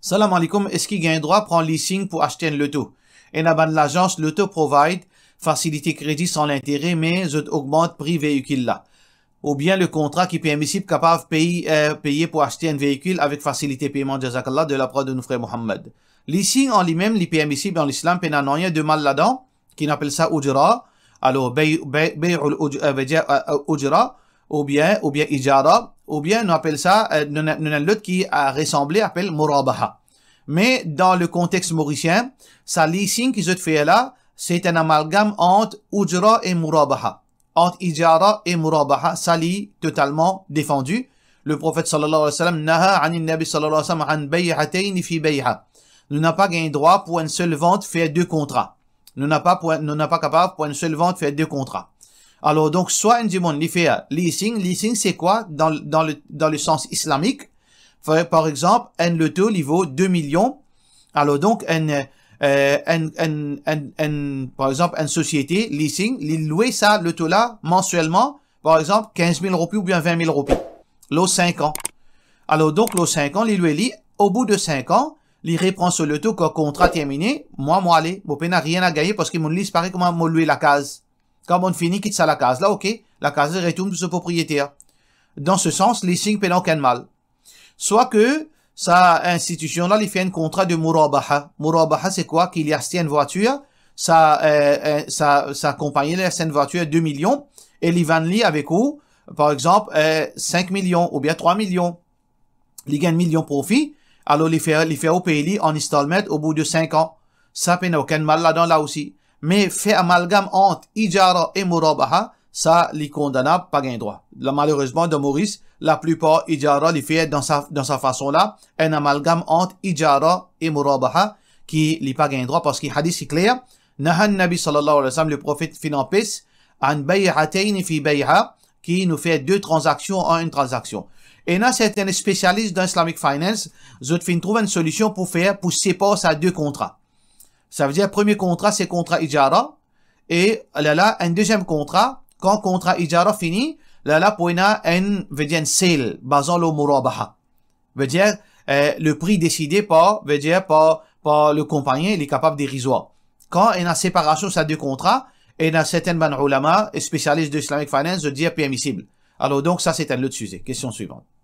Salam alaikum, est-ce qu'il y un droit à prendre leasing pour acheter un loto? Et de l'agence l'auto provide facilité crédit sans intérêt, mais augmente prix véhicule là. Ou bien le contrat qui permet capable payer, euh, payer pour acheter un véhicule avec facilité paiement jazakallah de la part de nos frères Mohammed. Leasing en lui-même, l'IPMC dans l'islam, il de mal là-dedans, qui appelle ça ujra. Alors, bay, bay, bay, euh, ujra, ou bien, ou bien ijara, ou bien on appelle ça, euh, l'autre qui a ressemblé, appelle Murabaha. Mais dans le contexte mauricien, ça leasing qu'ils ont fait là, c'est un amalgame entre Ujra et Murabaha. Entre Ijara et Murabaha, ça totalement défendu. Le prophète sallallahu alayhi wa sallam naha nabi alayhi wa sallam an Nous n'a pas gagné droit pour une seule vente faire deux contrats. Nous n'avons pas, nous pas capable pour une seule vente faire deux contrats. Alors donc, soit du il fait euh, leasing. Leasing, c'est quoi dans, dans, le, dans le sens islamique Par exemple, un loto vaut 2 millions. Alors donc, euh, euh, un, un, un, un, par exemple, une société, leasing, il loue ça, le taux là, mensuellement, par exemple, 15 000 roupies ou bien 20 000 roupies. L'eau 5 ans. Alors donc, l'eau 5 ans, il louait au bout de 5 ans, il reprend ce le taux, quand contrat terminé, moi, moi, aller mon n'a rien à gagner parce que mon lit paraît comment moi louer la case. Quand on finit quitte ça la case. Là, OK, la case retourne pour ce propriétaire. Dans ce sens, leasing n'a aucun mal. Soit que sa institution-là, il fait un contrat de murabaha. Murabaha, c'est quoi Qu'il y a une voiture, euh, euh, sa, sa, compagnie il a une voiture 2 millions, et il avec où par exemple, 5 euh, millions ou bien 3 millions. Il gagne 1 million profit, alors il fait, il fait au pays en installment au bout de 5 ans. Ça peine aucun mal là-dedans là aussi mais fait amalgame entre Ijara et Murabaha, ça, les condamnable pas gain droit. malheureusement, de Maurice, la plupart Ijara les fait dans sa, dans sa façon-là, un amalgame entre Ijara et Murabaha, qui les pas gain droit, parce que a hadith est clair. Nahan Nabi sallallahu alayhi wa le prophète Finopis, an fi qui nous fait deux transactions en une transaction. Et là, c'est un spécialiste d'Islamic Finance, je trouve une solution pour faire, pour séparer ces deux contrats. Ça veut dire, premier contrat, c'est contrat Ijara. Et là, un deuxième contrat, quand contrat Ijara finit, là, là, pour un, veut dire, sale, basant le murabaha. Veut dire, euh, le prix décidé par, veut dire, par, par le compagnon, il est capable dérisoire. Quand il y a séparation, ça deux contrats, et dans certains ban ulama, spécialistes de Islamic Finance, de dire permissible. Alors donc, ça, c'est un autre sujet. Question suivante.